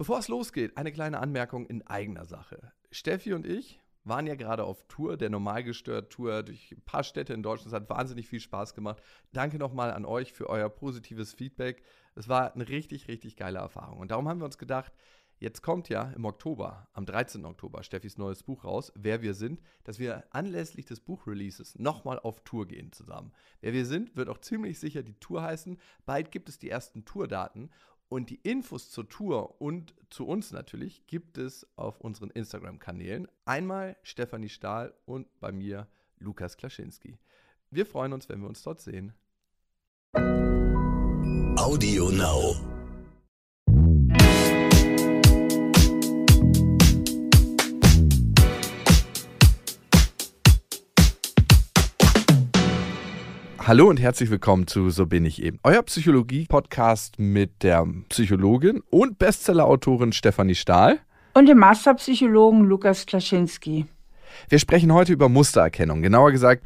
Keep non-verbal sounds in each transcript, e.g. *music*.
Bevor es losgeht, eine kleine Anmerkung in eigener Sache. Steffi und ich waren ja gerade auf Tour, der Normalgestört-Tour durch ein paar Städte in Deutschland. Es hat wahnsinnig viel Spaß gemacht. Danke nochmal an euch für euer positives Feedback. Es war eine richtig, richtig geile Erfahrung. Und darum haben wir uns gedacht, Jetzt kommt ja im Oktober, am 13. Oktober, Steffis neues Buch raus, Wer wir sind, dass wir anlässlich des Buchreleases nochmal auf Tour gehen zusammen. Wer wir sind wird auch ziemlich sicher die Tour heißen. Bald gibt es die ersten Tourdaten und die Infos zur Tour und zu uns natürlich gibt es auf unseren Instagram-Kanälen. Einmal Stefanie Stahl und bei mir Lukas Klaschinski. Wir freuen uns, wenn wir uns dort sehen. Audio Now. Hallo und herzlich willkommen zu So bin ich eben. Euer Psychologie-Podcast mit der Psychologin und Bestseller-Autorin Stefanie Stahl. Und dem Masterpsychologen Lukas Klaschinski. Wir sprechen heute über Mustererkennung, genauer gesagt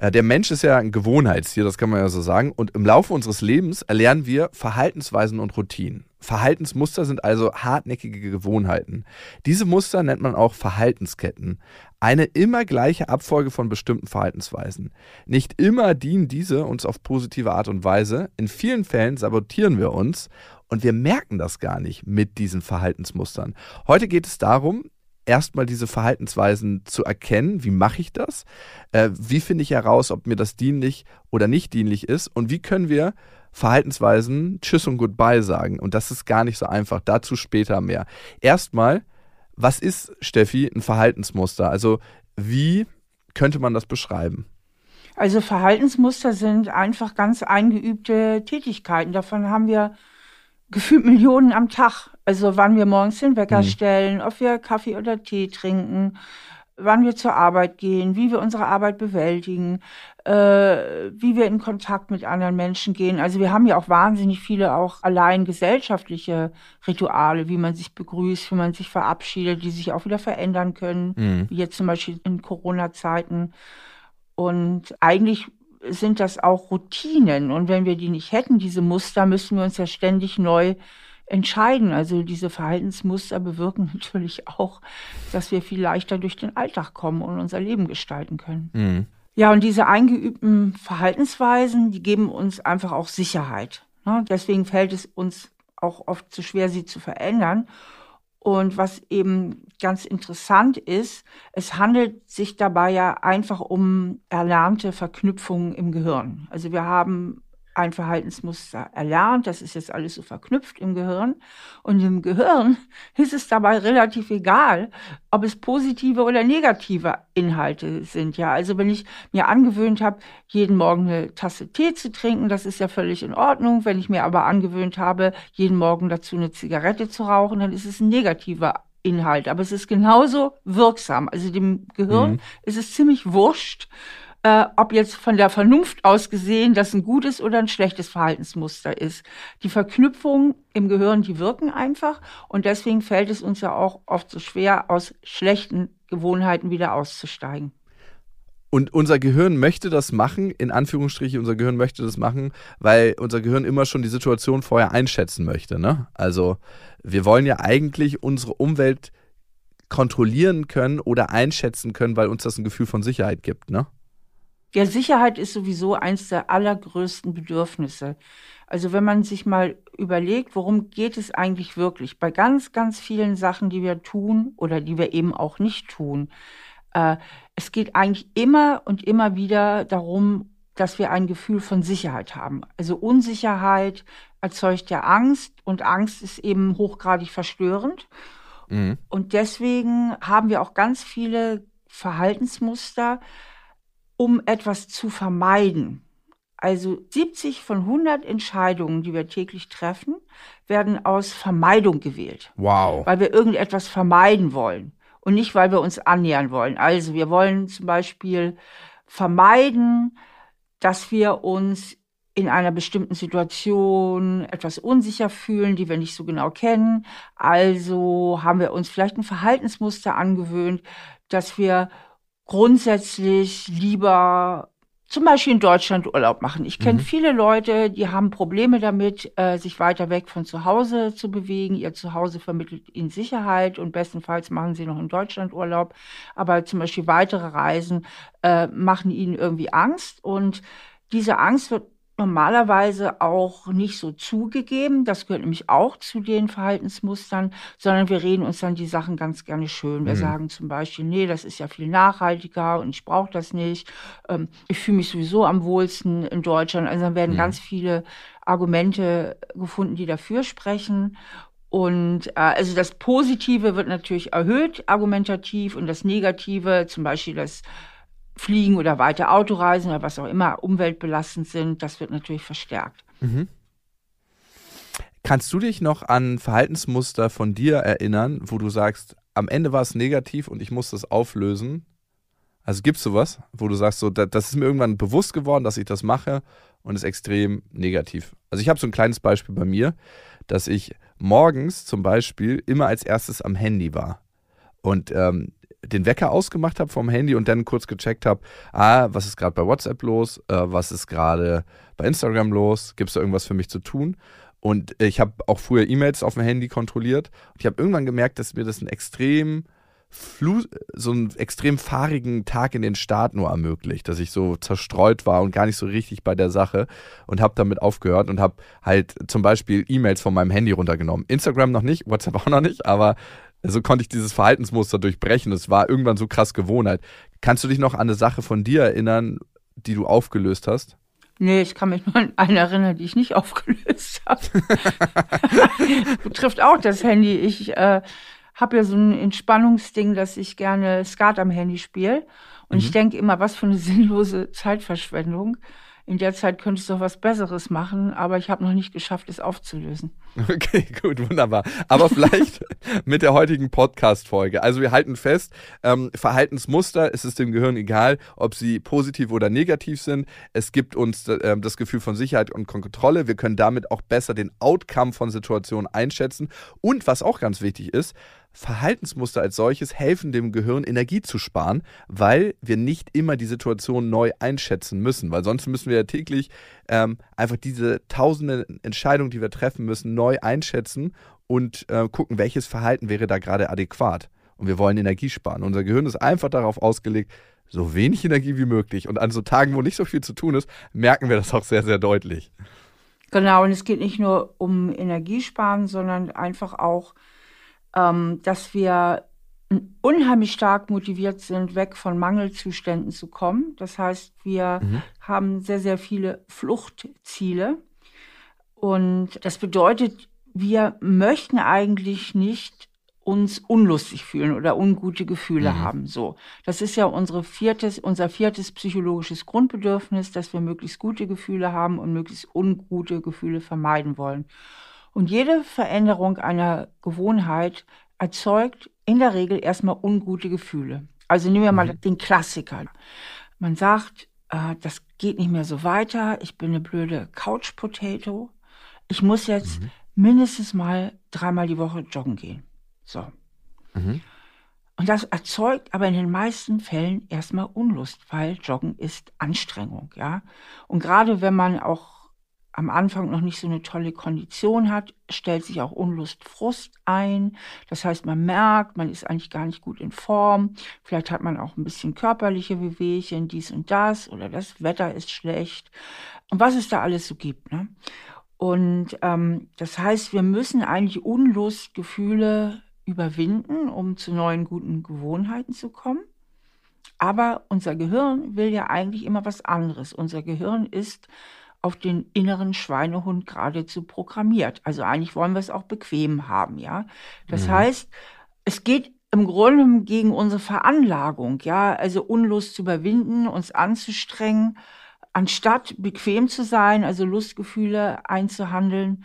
äh, der Mensch ist ja ein Gewohnheitstier, das kann man ja so sagen. Und im Laufe unseres Lebens erlernen wir Verhaltensweisen und Routinen. Verhaltensmuster sind also hartnäckige Gewohnheiten. Diese Muster nennt man auch Verhaltensketten. Eine immer gleiche Abfolge von bestimmten Verhaltensweisen. Nicht immer dienen diese uns auf positive Art und Weise. In vielen Fällen sabotieren wir uns und wir merken das gar nicht mit diesen Verhaltensmustern. Heute geht es darum, erstmal diese Verhaltensweisen zu erkennen, wie mache ich das, äh, wie finde ich heraus, ob mir das dienlich oder nicht dienlich ist und wie können wir Verhaltensweisen Tschüss und Goodbye sagen. Und das ist gar nicht so einfach, dazu später mehr. Erstmal, was ist, Steffi, ein Verhaltensmuster? Also wie könnte man das beschreiben? Also Verhaltensmuster sind einfach ganz eingeübte Tätigkeiten. Davon haben wir gefühlt Millionen am Tag. Also wann wir morgens den Wecker mhm. stellen, ob wir Kaffee oder Tee trinken, wann wir zur Arbeit gehen, wie wir unsere Arbeit bewältigen, äh, wie wir in Kontakt mit anderen Menschen gehen. Also wir haben ja auch wahnsinnig viele auch allein gesellschaftliche Rituale, wie man sich begrüßt, wie man sich verabschiedet, die sich auch wieder verändern können, mhm. wie jetzt zum Beispiel in Corona-Zeiten. Und eigentlich sind das auch Routinen. Und wenn wir die nicht hätten, diese Muster, müssten wir uns ja ständig neu entscheiden. Also diese Verhaltensmuster bewirken *laughs* natürlich auch, dass wir viel leichter durch den Alltag kommen und unser Leben gestalten können. Mhm. Ja, und diese eingeübten Verhaltensweisen, die geben uns einfach auch Sicherheit. Ne? Deswegen fällt es uns auch oft zu schwer, sie zu verändern. Und was eben ganz interessant ist, es handelt sich dabei ja einfach um erlernte Verknüpfungen im Gehirn. Also wir haben ein Verhaltensmuster erlernt. Das ist jetzt alles so verknüpft im Gehirn. Und im Gehirn *laughs* ist es dabei relativ egal, ob es positive oder negative Inhalte sind. Ja, also wenn ich mir angewöhnt habe, jeden Morgen eine Tasse Tee zu trinken, das ist ja völlig in Ordnung. Wenn ich mir aber angewöhnt habe, jeden Morgen dazu eine Zigarette zu rauchen, dann ist es ein negativer Inhalt. Aber es ist genauso wirksam. Also dem Gehirn mhm. ist es ziemlich wurscht, äh, ob jetzt von der Vernunft aus gesehen das ein gutes oder ein schlechtes Verhaltensmuster ist. Die Verknüpfungen im Gehirn, die wirken einfach und deswegen fällt es uns ja auch oft so schwer, aus schlechten Gewohnheiten wieder auszusteigen. Und unser Gehirn möchte das machen, in Anführungsstrichen, unser Gehirn möchte das machen, weil unser Gehirn immer schon die Situation vorher einschätzen möchte. Ne? Also wir wollen ja eigentlich unsere Umwelt kontrollieren können oder einschätzen können, weil uns das ein Gefühl von Sicherheit gibt. Ne? Ja, Sicherheit ist sowieso eins der allergrößten Bedürfnisse. Also wenn man sich mal überlegt, worum geht es eigentlich wirklich bei ganz, ganz vielen Sachen, die wir tun oder die wir eben auch nicht tun. Äh, es geht eigentlich immer und immer wieder darum, dass wir ein Gefühl von Sicherheit haben. Also Unsicherheit erzeugt ja Angst und Angst ist eben hochgradig verstörend. Mhm. Und deswegen haben wir auch ganz viele Verhaltensmuster, um etwas zu vermeiden. Also 70 von 100 Entscheidungen, die wir täglich treffen, werden aus Vermeidung gewählt. Wow. Weil wir irgendetwas vermeiden wollen und nicht, weil wir uns annähern wollen. Also wir wollen zum Beispiel vermeiden, dass wir uns in einer bestimmten Situation etwas unsicher fühlen, die wir nicht so genau kennen. Also haben wir uns vielleicht ein Verhaltensmuster angewöhnt, dass wir grundsätzlich lieber zum Beispiel in Deutschland Urlaub machen. Ich kenne mhm. viele Leute, die haben Probleme damit, äh, sich weiter weg von zu Hause zu bewegen. Ihr Zuhause vermittelt ihnen Sicherheit und bestenfalls machen sie noch in Deutschland Urlaub. Aber zum Beispiel weitere Reisen äh, machen ihnen irgendwie Angst und diese Angst wird normalerweise auch nicht so zugegeben. Das gehört nämlich auch zu den Verhaltensmustern, sondern wir reden uns dann die Sachen ganz gerne schön. Wir mhm. sagen zum Beispiel, nee, das ist ja viel nachhaltiger und ich brauche das nicht. Ähm, ich fühle mich sowieso am wohlsten in Deutschland. Also dann werden mhm. ganz viele Argumente gefunden, die dafür sprechen. Und äh, also das Positive wird natürlich erhöht, argumentativ, und das Negative, zum Beispiel das Fliegen oder weiter Autoreisen oder was auch immer umweltbelastend sind, das wird natürlich verstärkt. Mhm. Kannst du dich noch an Verhaltensmuster von dir erinnern, wo du sagst, am Ende war es negativ und ich muss das auflösen? Also gibt es sowas, wo du sagst, so, das ist mir irgendwann bewusst geworden, dass ich das mache und ist extrem negativ. Also ich habe so ein kleines Beispiel bei mir, dass ich morgens zum Beispiel immer als erstes am Handy war. Und ähm, den Wecker ausgemacht habe vom Handy und dann kurz gecheckt habe, ah, was ist gerade bei WhatsApp los, äh, was ist gerade bei Instagram los, gibt es da irgendwas für mich zu tun? Und ich habe auch früher E-Mails auf dem Handy kontrolliert. Und ich habe irgendwann gemerkt, dass mir das einen extrem so einen extrem fahrigen Tag in den Start nur ermöglicht, dass ich so zerstreut war und gar nicht so richtig bei der Sache und habe damit aufgehört und habe halt zum Beispiel E-Mails von meinem Handy runtergenommen. Instagram noch nicht, WhatsApp *laughs* auch noch nicht, aber so konnte ich dieses Verhaltensmuster durchbrechen. Es war irgendwann so krass Gewohnheit. Kannst du dich noch an eine Sache von dir erinnern, die du aufgelöst hast? Nee, ich kann mich nur an eine erinnern, die ich nicht *laughs* aufgelöst habe. Betrifft *laughs* auch das Handy. Ich äh, habe ja so ein Entspannungsding, dass ich gerne Skat am Handy spiele. Und mhm. ich denke immer, was für eine *laughs* sinnlose Zeitverschwendung in der Zeit könntest du doch was Besseres machen, aber ich habe noch nicht geschafft, es aufzulösen. *laughs* Okay, gut, wunderbar. Aber vielleicht *laughs* mit der heutigen Podcast-Folge. Also wir halten fest, ähm, Verhaltensmuster, es ist dem Gehirn egal, ob sie positiv oder negativ sind. Es gibt uns äh, das Gefühl von Sicherheit und Kontrolle. Wir können damit auch besser den Outcome von Situationen einschätzen. Und was auch ganz wichtig ist, Verhaltensmuster als solches helfen dem Gehirn Energie zu sparen, weil wir nicht immer die Situation neu einschätzen müssen, weil sonst müssen wir ja täglich ähm, einfach diese tausenden Entscheidungen, die wir treffen müssen, neu einschätzen und äh, gucken, welches Verhalten wäre da gerade adäquat. Und wir wollen Energie sparen. Unser Gehirn ist einfach darauf ausgelegt, so wenig Energie wie möglich. Und an so Tagen, wo nicht so viel zu tun ist, merken wir das auch sehr, sehr deutlich. Genau, und es geht nicht nur um Energiesparen, sondern einfach auch ähm, dass wir unheimlich stark motiviert sind, weg von Mangelzuständen zu kommen. Das heißt, wir mhm. haben sehr, sehr viele Fluchtziele. Und das bedeutet, wir möchten eigentlich nicht uns unlustig fühlen oder ungute Gefühle mhm. haben. So, das ist ja unsere viertes, unser viertes psychologisches Grundbedürfnis, dass wir möglichst gute Gefühle haben und möglichst ungute Gefühle vermeiden wollen. Und jede Veränderung einer Gewohnheit erzeugt in der Regel erstmal ungute Gefühle. Also nehmen wir mal mhm. den Klassiker. Man sagt, äh, das geht nicht mehr so weiter, ich bin eine blöde Couch-Potato. Ich muss jetzt mhm. mindestens mal dreimal die Woche joggen gehen. So. Mhm. Und das erzeugt aber in den meisten Fällen erstmal Unlust, weil Joggen ist Anstrengung, ja. Und gerade wenn man auch am Anfang noch nicht so eine tolle Kondition hat, stellt sich auch Unlust, Frust ein. Das heißt, man merkt, man ist eigentlich gar nicht gut in Form. Vielleicht hat man auch ein bisschen körperliche Bewegungen, dies und das oder das Wetter ist schlecht und was es da alles so gibt. Ne? Und ähm, das heißt, wir müssen eigentlich Unlustgefühle überwinden, um zu neuen guten Gewohnheiten zu kommen. Aber unser Gehirn will ja eigentlich immer was anderes. Unser Gehirn ist auf den inneren Schweinehund geradezu programmiert. Also eigentlich wollen wir es auch bequem haben, ja. Das mhm. heißt, es geht im Grunde gegen unsere Veranlagung, ja, also Unlust zu überwinden, uns anzustrengen, anstatt bequem zu sein, also Lustgefühle einzuhandeln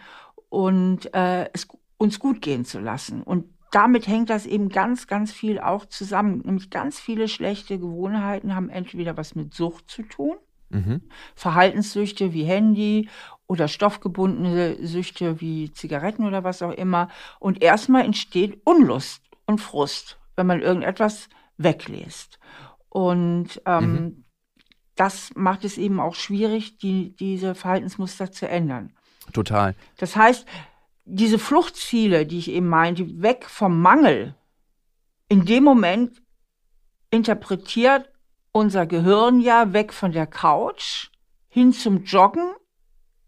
und äh, es uns gut gehen zu lassen. Und damit hängt das eben ganz, ganz viel auch zusammen. Nämlich ganz viele schlechte Gewohnheiten haben entweder was mit Sucht zu tun, Mhm. Verhaltenssüchte wie Handy oder stoffgebundene Süchte wie Zigaretten oder was auch immer. Und erstmal entsteht Unlust und Frust, wenn man irgendetwas weglässt. Und ähm, mhm. das macht es eben auch schwierig, die, diese Verhaltensmuster zu ändern. Total. Das heißt, diese Fluchtziele, die ich eben meinte, weg vom Mangel, in dem Moment interpretiert unser Gehirn ja weg von der Couch hin zum Joggen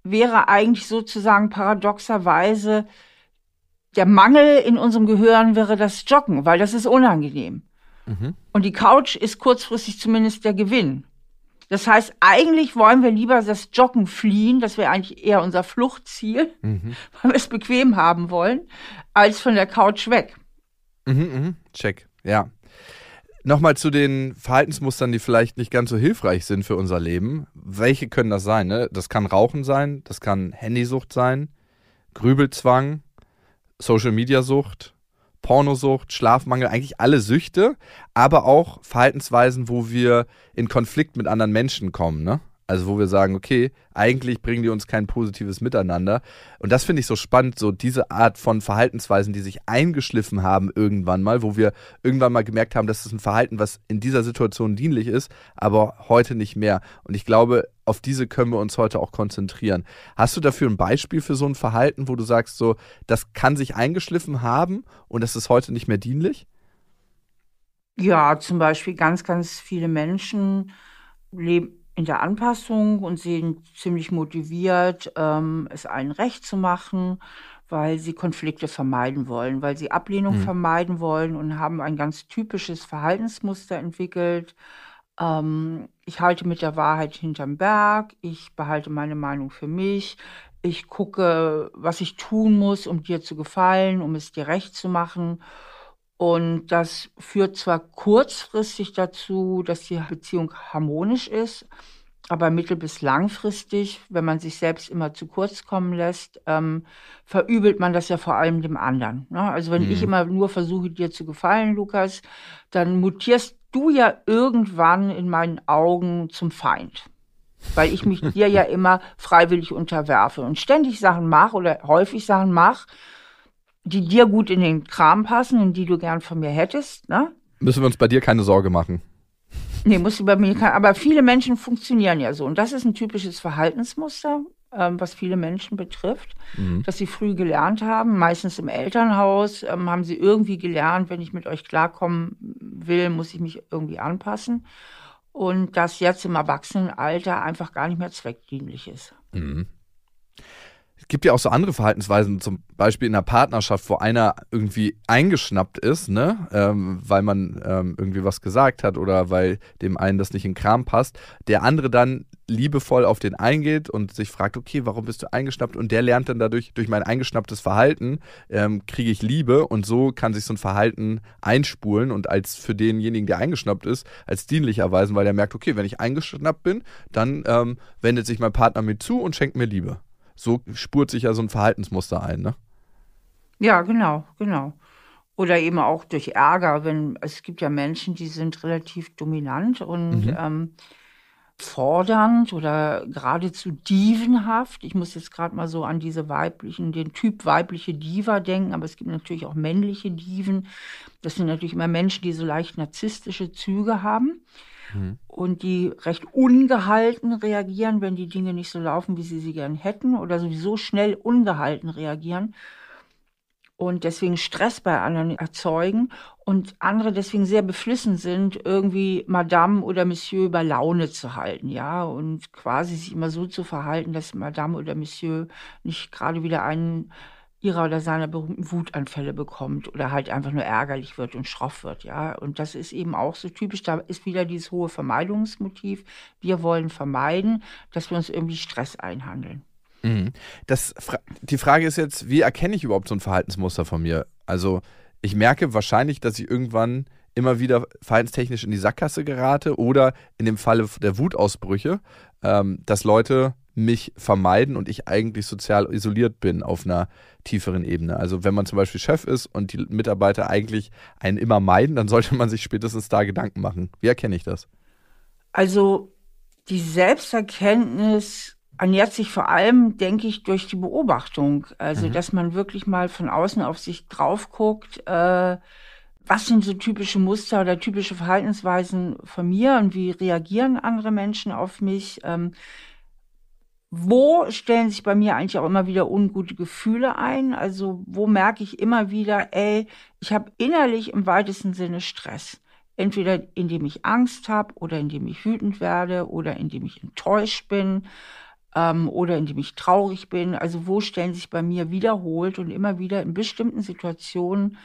wäre eigentlich sozusagen paradoxerweise der Mangel in unserem Gehirn wäre das Joggen, weil das ist unangenehm. Mhm. Und die Couch ist kurzfristig zumindest der Gewinn. Das heißt, eigentlich wollen wir lieber das Joggen fliehen, das wäre eigentlich eher unser Fluchtziel, mhm. *laughs* weil wir es bequem haben wollen, als von der Couch weg. Mhm, mh. Check, ja. Nochmal zu den Verhaltensmustern, die vielleicht nicht ganz so hilfreich sind für unser Leben. Welche können das sein? Ne? Das kann Rauchen sein, das kann Handysucht sein, Grübelzwang, Social-Media-Sucht, Pornosucht, Schlafmangel, eigentlich alle Süchte, aber auch Verhaltensweisen, wo wir in Konflikt mit anderen Menschen kommen. Ne? Also wo wir sagen, okay, eigentlich bringen die uns kein positives Miteinander. Und das finde ich so spannend, so diese Art von Verhaltensweisen, die sich eingeschliffen haben irgendwann mal, wo wir irgendwann mal gemerkt haben, das ist ein Verhalten, was in dieser Situation dienlich ist, aber heute nicht mehr. Und ich glaube, auf diese können wir uns heute auch konzentrieren. Hast du dafür ein Beispiel für so ein Verhalten, wo du sagst, so, das kann sich eingeschliffen haben und das ist heute nicht mehr dienlich? Ja, zum Beispiel ganz, ganz viele Menschen leben in der Anpassung und sind ziemlich motiviert, ähm, es allen recht zu machen, weil sie Konflikte vermeiden wollen, weil sie Ablehnung mhm. vermeiden wollen und haben ein ganz typisches Verhaltensmuster entwickelt. Ähm, ich halte mit der Wahrheit hinterm Berg, ich behalte meine Meinung für mich, ich gucke, was ich tun muss, um dir zu gefallen, um es dir recht zu machen. Und das führt zwar kurzfristig dazu, dass die Beziehung harmonisch ist, aber mittel- bis langfristig, wenn man sich selbst immer zu kurz kommen lässt, ähm, verübelt man das ja vor allem dem anderen. Ne? Also wenn mhm. ich immer nur versuche, dir zu gefallen, Lukas, dann mutierst du ja irgendwann in meinen Augen zum Feind. Weil ich mich *laughs* dir ja immer freiwillig unterwerfe und ständig Sachen mache oder häufig Sachen mache, die dir gut in den Kram passen und die du gern von mir hättest, ne? Müssen wir uns bei dir keine Sorge machen. Nee, musst du bei mir keine. Aber viele Menschen funktionieren ja so. Und das ist ein typisches Verhaltensmuster, ähm, was viele Menschen betrifft, mhm. dass sie früh gelernt haben, meistens im Elternhaus, ähm, haben sie irgendwie gelernt, wenn ich mit euch klarkommen will, muss ich mich irgendwie anpassen. Und das jetzt im Erwachsenenalter einfach gar nicht mehr zweckdienlich ist. Mhm gibt ja auch so andere Verhaltensweisen, zum Beispiel in einer Partnerschaft, wo einer irgendwie eingeschnappt ist, ne, ähm, weil man ähm, irgendwie was gesagt hat oder weil dem einen das nicht in Kram passt, der andere dann liebevoll auf den eingeht und sich fragt, okay, warum bist du eingeschnappt? Und der lernt dann dadurch, durch mein eingeschnapptes Verhalten, ähm, kriege ich Liebe und so kann sich so ein Verhalten einspulen und als für denjenigen, der eingeschnappt ist, als dienlich erweisen, weil der merkt, okay, wenn ich eingeschnappt bin, dann ähm, wendet sich mein Partner mir zu und schenkt mir Liebe so spurt sich ja so ein Verhaltensmuster ein, ne? Ja, genau, genau. Oder eben auch durch Ärger, wenn es gibt ja Menschen, die sind relativ dominant und mhm. ähm, fordernd oder geradezu dievenhaft. Ich muss jetzt gerade mal so an diese weiblichen, den Typ weibliche Diva denken, aber es gibt natürlich auch männliche Diven. Das sind natürlich immer Menschen, die so leicht narzisstische Züge haben. Mhm. Und die recht ungehalten reagieren, wenn die Dinge nicht so laufen, wie sie sie gern hätten, oder sowieso schnell ungehalten reagieren und deswegen Stress bei anderen erzeugen und andere deswegen sehr beflissen sind, irgendwie Madame oder Monsieur bei Laune zu halten, ja, und quasi sich immer so zu verhalten, dass Madame oder Monsieur nicht gerade wieder einen ihrer oder seiner berühmten Wutanfälle bekommt oder halt einfach nur ärgerlich wird und schroff wird, ja. Und das ist eben auch so typisch, da ist wieder dieses hohe Vermeidungsmotiv. Wir wollen vermeiden, dass wir uns irgendwie Stress einhandeln. Mhm. Das, die Frage ist jetzt, wie erkenne ich überhaupt so ein Verhaltensmuster von mir? Also ich merke wahrscheinlich, dass ich irgendwann immer wieder verhaltenstechnisch in die Sackgasse gerate oder in dem Falle der Wutausbrüche, ähm, dass Leute mich vermeiden und ich eigentlich sozial isoliert bin auf einer tieferen Ebene. Also wenn man zum Beispiel Chef ist und die Mitarbeiter eigentlich einen immer meiden, dann sollte man sich spätestens da Gedanken machen. Wie erkenne ich das? Also die Selbsterkenntnis ernährt sich vor allem, denke ich, durch die Beobachtung. Also mhm. dass man wirklich mal von außen auf sich drauf guckt. Äh, was sind so typische Muster oder typische Verhaltensweisen von mir und wie reagieren andere Menschen auf mich? Ähm, wo stellen sich bei mir eigentlich auch immer wieder ungute Gefühle ein? Also wo merke ich immer wieder, ey, ich habe innerlich im weitesten Sinne Stress. Entweder indem ich Angst habe oder indem ich wütend werde oder indem ich enttäuscht bin ähm, oder indem ich traurig bin. Also wo stellen sich bei mir wiederholt und immer wieder in bestimmten Situationen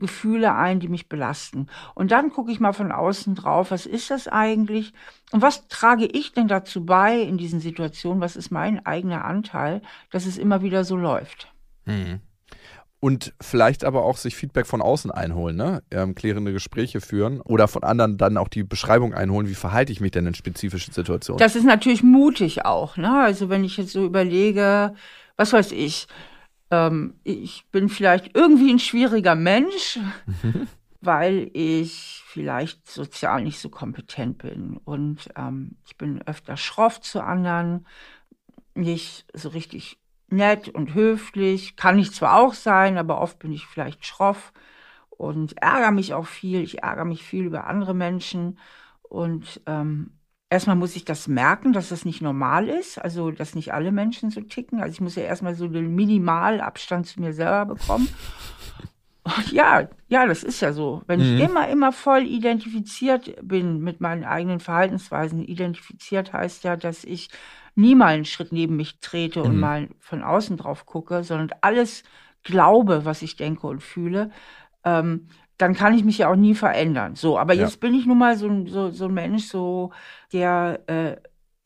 Gefühle ein, die mich belasten. Und dann gucke ich mal von außen drauf, was ist das eigentlich? Und was trage ich denn dazu bei in diesen Situationen? Was ist mein eigener Anteil, dass es immer wieder so läuft? Mhm. Und vielleicht aber auch sich Feedback von außen einholen, ne? Ähm, klärende Gespräche führen oder von anderen dann auch die Beschreibung einholen, wie verhalte ich mich denn in spezifischen Situationen? Das ist natürlich mutig auch, ne? Also wenn ich jetzt so überlege, was weiß ich, ähm, ich bin vielleicht irgendwie ein schwieriger Mensch, mhm. *laughs* weil ich vielleicht sozial nicht so kompetent bin. Und ähm, ich bin öfter schroff zu anderen, nicht so richtig nett und höflich. Kann ich zwar auch sein, aber oft bin ich vielleicht schroff und ärgere mich auch viel. Ich ärgere mich viel über andere Menschen und ähm, erstmal muss ich das merken, dass das nicht normal ist, also dass nicht alle Menschen so ticken. Also ich muss ja erstmal so den Minimalabstand zu mir selber bekommen. *laughs* Ja, ja, das ist ja so. Wenn mhm. ich immer, immer voll identifiziert bin mit meinen eigenen Verhaltensweisen, identifiziert heißt ja, dass ich nie mal einen Schritt neben mich trete mhm. und mal von außen drauf gucke, sondern alles glaube, was ich denke und fühle, ähm, dann kann ich mich ja auch nie verändern. So, aber ja. jetzt bin ich nun mal so, so, so ein Mensch, so der äh,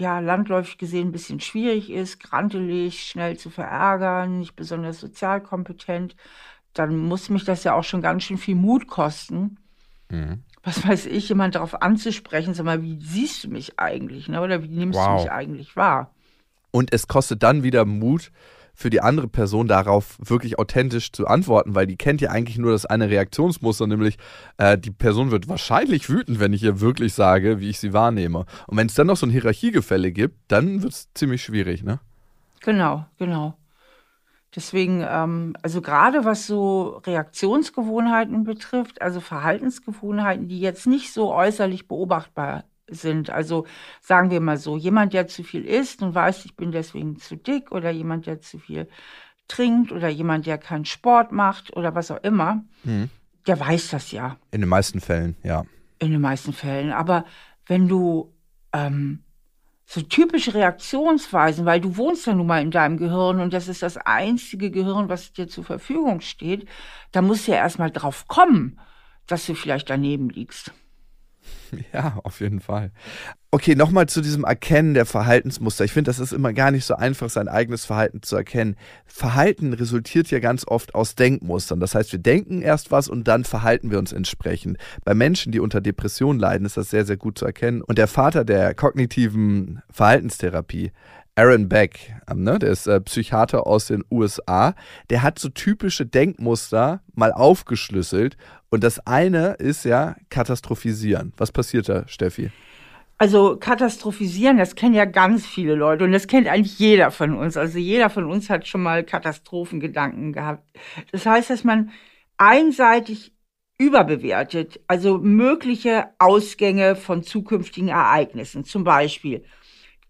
ja landläufig gesehen ein bisschen schwierig ist, grantelig, schnell zu verärgern, nicht besonders sozialkompetent. Dann muss mich das ja auch schon ganz schön viel Mut kosten. Mhm. Was weiß ich, jemand darauf anzusprechen, sag mal, wie siehst du mich eigentlich, ne? Oder wie nimmst wow. du mich eigentlich wahr? Und es kostet dann wieder Mut, für die andere Person darauf wirklich authentisch zu antworten, weil die kennt ja eigentlich nur das eine Reaktionsmuster, nämlich äh, die Person wird wahrscheinlich wütend, wenn ich ihr wirklich sage, wie ich sie wahrnehme. Und wenn es dann noch so ein Hierarchiegefälle gibt, dann wird es ziemlich schwierig, ne? Genau, genau. Deswegen, ähm, also gerade was so Reaktionsgewohnheiten betrifft, also Verhaltensgewohnheiten, die jetzt nicht so äußerlich beobachtbar sind. Also sagen wir mal so, jemand, der zu viel isst und weiß, ich bin deswegen zu dick oder jemand, der zu viel trinkt oder jemand, der keinen Sport macht oder was auch immer, mhm. der weiß das ja. In den meisten Fällen, ja. In den meisten Fällen. Aber wenn du ähm, so typische Reaktionsweisen, weil du wohnst ja nun mal in deinem Gehirn und das ist das einzige Gehirn, was dir zur Verfügung steht, da musst du ja erstmal drauf kommen, dass du vielleicht daneben liegst. *laughs* Ja, auf jeden Fall. Okay, nochmal zu diesem Erkennen der Verhaltensmuster. Ich finde, das ist immer gar nicht so einfach, sein eigenes Verhalten zu erkennen. Verhalten resultiert ja ganz oft aus Denkmustern. Das heißt, wir denken erst was und dann verhalten wir uns entsprechend. Bei Menschen, die unter Depressionen leiden, ist das sehr, sehr gut zu erkennen. Und der Vater der kognitiven Verhaltenstherapie Aaron Beck, ähm, ne? der ist äh, Psychiater aus den USA, der hat so typische Denkmuster mal aufgeschlüsselt. Und das eine ist ja Katastrophisieren. Was passiert da, Steffi? Also katastrophisieren, das kennen ja ganz viele Leute und das kennt eigentlich jeder von uns. Also jeder von uns hat schon mal Katastrophengedanken gehabt. Das heißt, dass man einseitig überbewertet, also mögliche Ausgänge von zukünftigen Ereignissen. Zum Beispiel,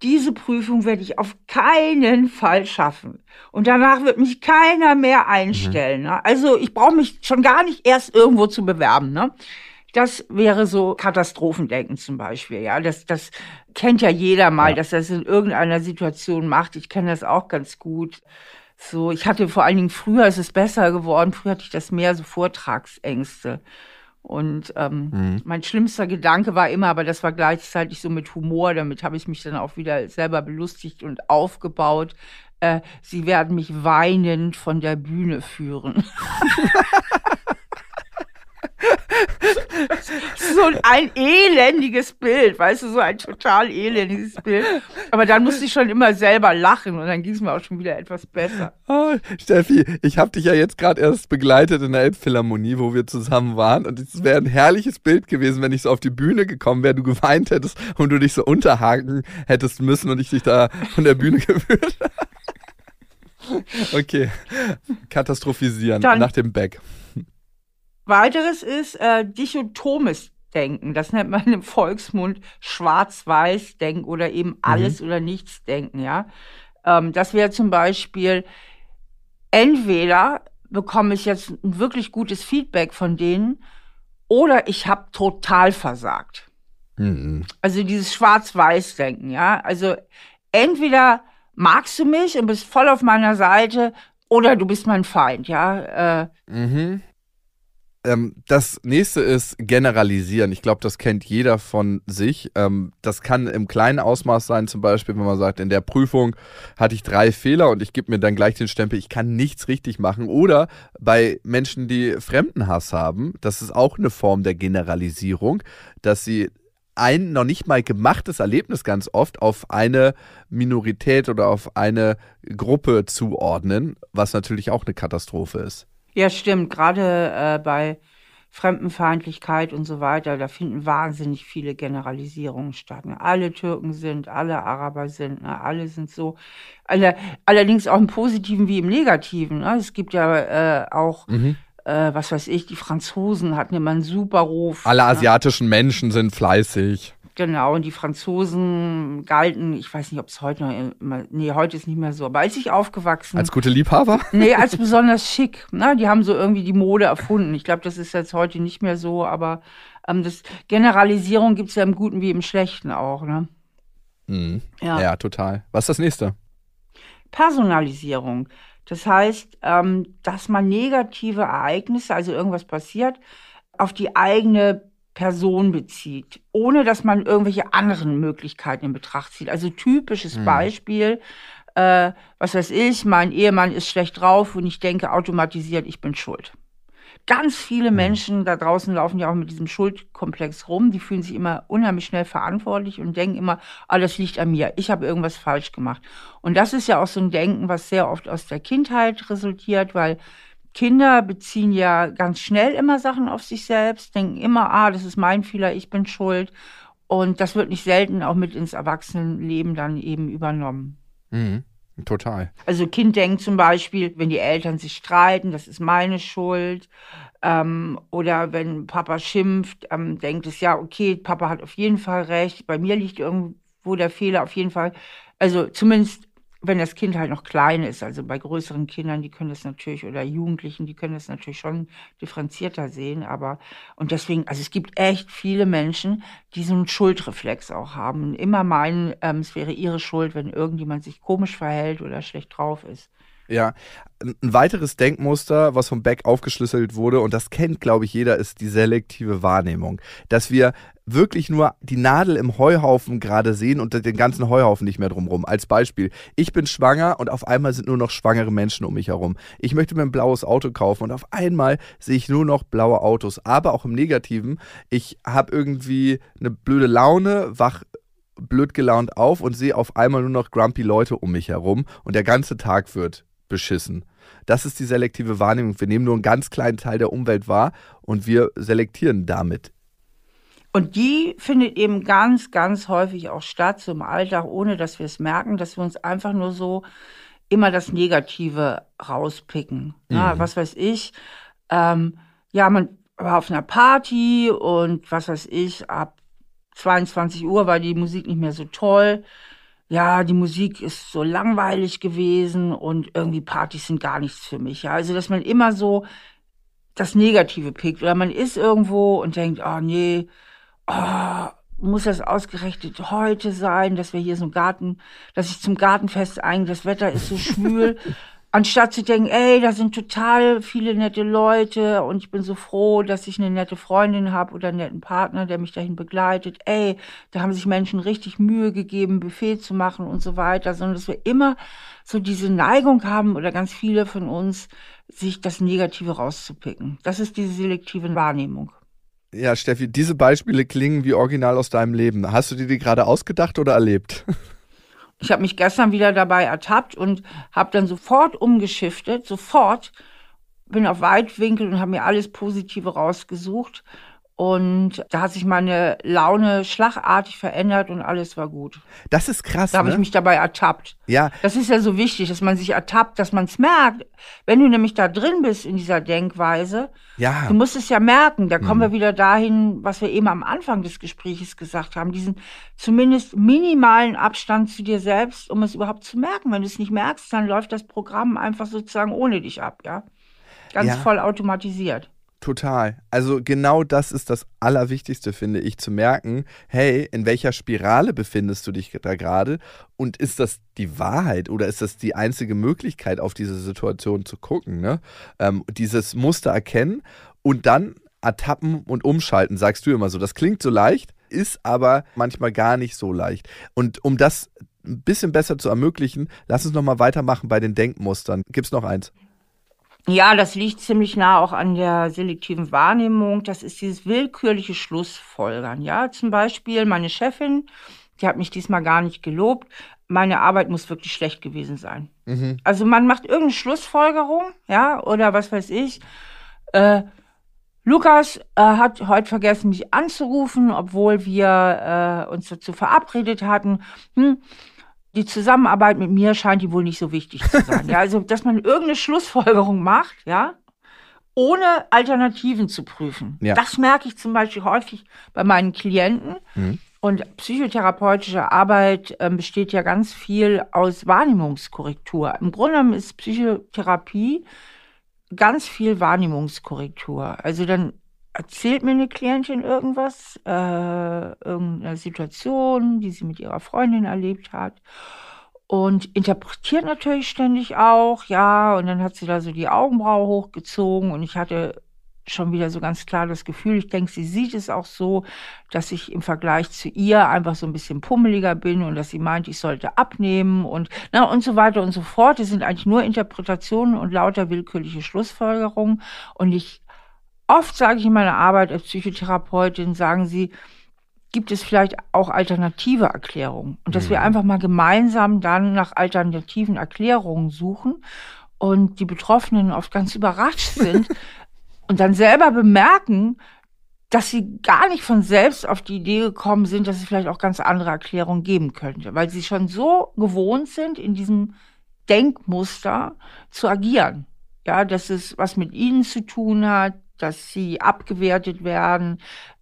diese Prüfung werde ich auf keinen Fall schaffen. Und danach wird mich keiner mehr einstellen. Mhm. Ne? Also ich brauche mich schon gar nicht erst irgendwo zu bewerben. Ne? Das wäre so Katastrophendenken zum Beispiel, ja. Das, das kennt ja jeder mal, ja. dass das in irgendeiner Situation macht. Ich kenne das auch ganz gut. So, ich hatte vor allen Dingen früher, ist es besser geworden, früher hatte ich das mehr so Vortragsängste. Und ähm, mhm. mein schlimmster Gedanke war immer, aber das war gleichzeitig so mit Humor, damit habe ich mich dann auch wieder selber belustigt und aufgebaut. Äh, sie werden mich weinend von der Bühne führen. *laughs* so ein elendiges Bild, weißt du, so ein total elendiges Bild. Aber dann musste ich schon immer selber lachen und dann ging es mir auch schon wieder etwas besser. Oh, Steffi, ich habe dich ja jetzt gerade erst begleitet in der Elbphilharmonie, wo wir zusammen waren und es wäre ein herrliches Bild gewesen, wenn ich so auf die Bühne gekommen wäre, du geweint hättest und du dich so unterhaken hättest müssen und ich dich da von der Bühne *laughs* gewühlt. okay, katastrophisieren dann nach dem Back. Weiteres ist äh, dichotomes Denken. Das nennt man im Volksmund schwarz-weiß Denken oder eben mhm. alles mhm. oder nichts Denken. Ja, ähm, das wäre zum Beispiel entweder bekomme ich jetzt ein wirklich gutes Feedback von denen oder ich habe total versagt. Mhm. Also dieses schwarz-weiß Denken. Ja, also entweder magst du mich und bist voll auf meiner Seite oder du bist mein Feind, ja. Äh, mhm. Ähm, das nächste ist generalisieren. Ich glaube, das kennt jeder von sich. Ähm, das kann im kleinen Ausmaß sein, zum Beispiel, wenn man sagt, in der Prüfung hatte ich drei Fehler und ich gebe mir dann gleich den Stempel, ich kann nichts richtig machen. Oder bei Menschen, die Fremdenhass haben, das ist auch eine Form der Generalisierung, dass sie ein noch nicht mal gemachtes Erlebnis ganz oft auf eine Minorität oder auf eine Gruppe zuordnen, was natürlich auch eine Katastrophe ist. Ja, stimmt. Gerade äh, bei Fremdenfeindlichkeit und so weiter, da finden wahnsinnig viele Generalisierungen statt. Ne? Alle Türken sind, alle Araber sind, ne? alle sind so. Alle, allerdings auch im Positiven wie im Negativen. Ne? Es gibt ja äh, auch. Mhm. Äh, was weiß ich, die Franzosen hatten immer einen super Ruf. Alle ne? asiatischen Menschen sind fleißig. Genau, und die Franzosen galten, ich weiß nicht, ob es heute noch immer, nee, heute ist nicht mehr so, aber als ich aufgewachsen Als gute Liebhaber? *laughs* Nee, als besonders schick. Ne? Die haben so irgendwie die Mode erfunden. Ich glaube, das ist jetzt heute nicht mehr so, aber ähm, das, Generalisierung gibt es ja im Guten wie im Schlechten auch. Ne? Mhm. Ja. ja, total. Was ist das nächste? Personalisierung. Das heißt, ähm, dass man negative Ereignisse, also irgendwas passiert, auf die eigene Person bezieht, ohne dass man irgendwelche anderen Möglichkeiten in Betracht zieht. Also typisches mhm. Beispiel, äh, was weiß ich, mein Ehemann ist schlecht drauf und ich denke automatisiert, ich bin schuld. Ganz viele mhm. Menschen da draußen laufen ja auch mit diesem Schuldkomplex rum. Die fühlen sich immer unheimlich schnell verantwortlich und denken immer, ah, das liegt an mir. Ich habe irgendwas falsch gemacht. Und das ist ja auch so ein Denken, was sehr oft aus der Kindheit resultiert, weil Kinder beziehen ja ganz schnell immer Sachen auf sich selbst, denken immer, ah, das ist mein Fehler, ich bin schuld. Und das wird nicht selten auch mit ins Erwachsenenleben dann eben übernommen. Mhm. Total. Also Kind denkt zum Beispiel, wenn die Eltern sich streiten, das ist meine Schuld. Ähm, oder wenn Papa schimpft, ähm, denkt es, ja, okay, Papa hat auf jeden Fall recht, bei mir liegt irgendwo der Fehler auf jeden Fall. Also zumindest wenn das Kind halt noch klein ist, also bei größeren Kindern, die können das natürlich, oder Jugendlichen, die können das natürlich schon differenzierter sehen, aber, und deswegen, also es gibt echt viele Menschen, die so einen Schuldreflex auch haben, immer meinen, ähm, es wäre ihre Schuld, wenn irgendjemand sich komisch verhält oder schlecht drauf ist. Ja, ein weiteres Denkmuster, was vom Beck aufgeschlüsselt wurde, und das kennt, glaube ich, jeder, ist die selektive Wahrnehmung. Dass wir wirklich nur die Nadel im Heuhaufen gerade sehen und den ganzen Heuhaufen nicht mehr drumherum. Als Beispiel, ich bin schwanger und auf einmal sind nur noch schwangere Menschen um mich herum. Ich möchte mir ein blaues Auto kaufen und auf einmal sehe ich nur noch blaue Autos. Aber auch im Negativen, ich habe irgendwie eine blöde Laune, wach blöd gelaunt auf und sehe auf einmal nur noch grumpy Leute um mich herum und der ganze Tag wird beschissen. Das ist die selektive Wahrnehmung. Wir nehmen nur einen ganz kleinen Teil der Umwelt wahr und wir selektieren damit. Und die findet eben ganz, ganz häufig auch statt, so im Alltag, ohne dass wir es merken, dass wir uns einfach nur so immer das Negative rauspicken. Mhm. Ja, was weiß ich, ähm, ja, man war auf einer Party und was weiß ich, ab 22 Uhr war die Musik nicht mehr so toll ja, die Musik ist so langweilig gewesen und irgendwie Partys sind gar nichts für mich. Ja, also dass man immer so das Negative pickt oder man ist irgendwo und denkt, oh nee, oh, muss das ausgerechnet heute sein, dass wir hier so einen Garten, dass ich zum Gartenfest eigentlich, das Wetter ist so schwül *laughs* anstatt zu denken, ey, da sind total viele nette Leute und ich bin so froh, dass ich eine nette Freundin habe oder einen netten Partner, der mich dahin begleitet. Ey, da haben sich Menschen richtig Mühe gegeben, Buffet zu machen und so weiter, sondern dass wir immer so diese Neigung haben oder ganz viele von uns, sich das Negative rauszupicken. Das ist diese selektive Wahrnehmung. Ja, Steffi, diese Beispiele klingen wie original aus deinem Leben. Hast du dir die gerade ausgedacht oder erlebt? *laughs* Ich habe mich gestern wieder dabei ertappt und habe dann sofort umgeschiftet, sofort, bin auf Weitwinkel und habe mir alles Positive rausgesucht und da hat sich meine Laune schlagartig verändert und alles war gut. Das ist krass. Da habe ne? ich mich dabei ertappt. Ja. Das ist ja so wichtig, dass man sich ertappt, dass man es merkt. Wenn du nämlich da drin bist in dieser Denkweise, ja. du musst es ja merken. Da mhm. kommen wir mhm. wieder dahin, was wir eben am Anfang des Gesprächs gesagt haben. Diesen zumindest minimalen Abstand zu dir selbst, um es überhaupt zu merken. Wenn du es nicht merkst, dann läuft das Programm einfach sozusagen ohne dich ab, ja. Ganz ja. voll automatisiert. Total. Also genau das ist das Allerwichtigste, finde ich, zu merken, hey, in welcher Spirale befindest du dich da gerade und ist das die Wahrheit oder ist das die einzige Möglichkeit, auf diese Situation zu gucken? Ne? Ähm, dieses Muster erkennen und dann ertappen und umschalten, sagst du immer so. Das klingt so leicht, ist aber manchmal gar nicht so leicht. Und um das ein bisschen besser zu ermöglichen, lass uns nochmal weitermachen bei den Denkmustern. Gibt es noch eins? Ja, das liegt ziemlich nah auch an der selektiven Wahrnehmung. Das ist dieses willkürliche Schlussfolgern. Ja, zum Beispiel meine Chefin, die hat mich diesmal gar nicht gelobt. Meine Arbeit muss wirklich schlecht gewesen sein. Mhm. Also man macht irgendeine Schlussfolgerung, ja, oder was weiß ich. Äh, Lukas äh, hat heute vergessen, mich anzurufen, obwohl wir äh, uns dazu verabredet hatten. Hm, die Zusammenarbeit mit mir scheint die wohl nicht so wichtig zu sein. ja, also, dass man irgendeine Schlussfolgerung macht, ja, ohne Alternativen zu prüfen. Ja. Das merke ich zum Beispiel häufig bei meinen Klienten. Mhm. Und psychotherapeutische Arbeit äh, besteht ja ganz viel aus Wahrnehmungskorrektur. Im Grunde genommen ist Psychotherapie ganz viel Wahrnehmungskorrektur. Also dann erzählt mir eine Klientin irgendwas, äh, irgendeine Situation, die sie mit ihrer Freundin erlebt hat. Und interpretiert natürlich ständig auch, ja, und dann hat sie da so die Augenbraue hochgezogen und ich hatte schon wieder so ganz klar das Gefühl, ich denke, sie sieht es auch so, dass ich im Vergleich zu ihr einfach so ein bisschen pummeliger bin und dass sie meint, ich sollte abnehmen und, na, und so weiter und so fort. Es sind eigentlich nur Interpretationen und lauter willkürliche Schlussfolgerungen und ich Oft sage ich in meiner Arbeit als Psychotherapeutin, sagen sie, gibt es vielleicht auch alternative Erklärungen. Und dass mhm. wir einfach mal gemeinsam dann nach alternativen Erklärungen suchen und die Betroffenen oft ganz überrascht *laughs* sind und dann selber bemerken, dass sie gar nicht von selbst auf die Idee gekommen sind, dass es vielleicht auch ganz andere Erklärungen geben könnte, weil sie schon so gewohnt sind, in diesem Denkmuster zu agieren. Ja, dass es was mit ihnen zu tun hat, dass sie abgewertet werden,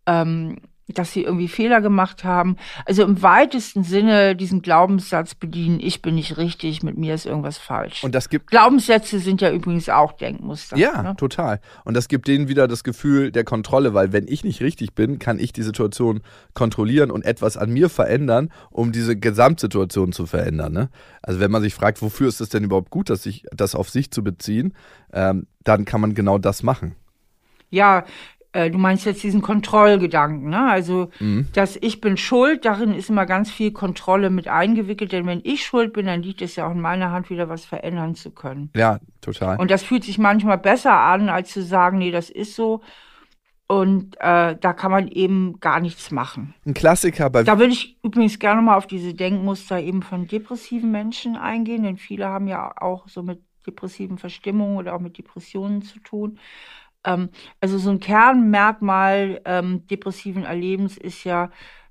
ähm, dass sie irgendwie Fehler gemacht haben. Also im weitesten Sinne diesen Glaubenssatz bedienen, ich bin nicht richtig, mit mir ist irgendwas falsch. Und das gibt Glaubenssätze sind ja übrigens auch Denkmuster. Ja, ne? total. Und das gibt denen wieder das Gefühl der Kontrolle, weil wenn ich nicht richtig bin, kann ich die Situation kontrollieren und etwas an mir verändern, um diese Gesamtsituation zu verändern. Ne? Also wenn man sich fragt, wofür ist es denn überhaupt gut, dass sich das auf sich zu beziehen, ähm, dann kann man genau das machen ja, äh, du meinst jetzt diesen Kontrollgedanken, ne? Also, mhm. dass ich bin schuld, darin ist immer ganz viel Kontrolle mit eingewickelt, denn wenn ich schuld bin, dann liegt es ja auch in meiner Hand, wieder was verändern zu können. Ja, total. Und das fühlt sich manchmal besser an, als zu sagen, nee, das ist so. Und äh, da kann man eben gar nichts machen. Ein Klassiker bei. Da würde ich übrigens gerne mal auf diese Denkmuster eben von depressiven Menschen eingehen, denn viele haben ja auch so mit depressiven Verstimmungen oder auch mit Depressionen zu tun. Ähm, also so ein Kernmerkmal ähm, depressiven Erlebens ist ja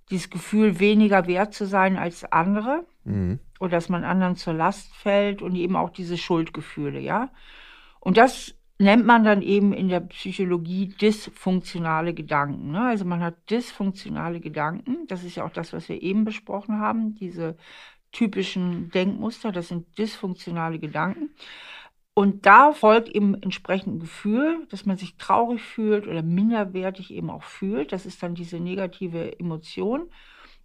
dieses Gefühl, weniger wert zu sein als andere mhm. oder dass man anderen zur Last fällt und eben auch diese Schuldgefühle, ja. Und das nennt man dann eben in der Psychologie dysfunktionale Gedanken. Ne? Also man hat dysfunktionale Gedanken, das ist ja auch das, was wir eben besprochen haben, diese typischen Denkmuster, das sind dysfunktionale Gedanken. Und da folgt eben entsprechend ein Gefühl, dass man sich traurig fühlt oder minderwertig eben auch fühlt. Das ist dann diese negative Emotion.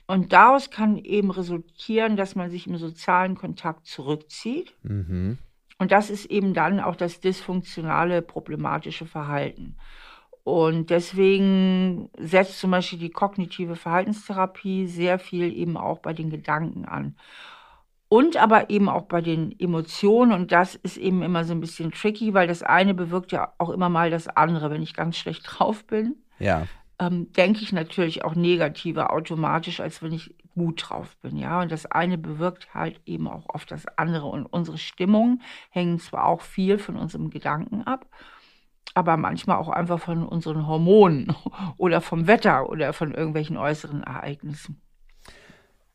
Und daraus kann eben resultieren, dass man sich im sozialen Kontakt zurückzieht. Mhm. Und das ist eben dann auch das dysfunktionale, problematische Verhalten. Und deswegen setzt zum Beispiel die kognitive Verhaltenstherapie sehr viel eben auch bei den Gedanken an und aber eben auch bei den Emotionen. Und das ist eben immer so ein bisschen tricky, weil das eine bewirkt ja auch immer mal das andere. Wenn ich ganz schlecht *laughs* drauf bin, ja. ähm, denke ich natürlich auch negativer automatisch, als wenn ich gut drauf bin. Ja, und das eine bewirkt halt eben auch oft das andere. Und unsere Stimmungen hängen zwar auch viel von unserem Gedanken ab, aber manchmal auch einfach von unseren Hormonen *laughs* oder vom Wetter oder von irgendwelchen äußeren Ereignissen.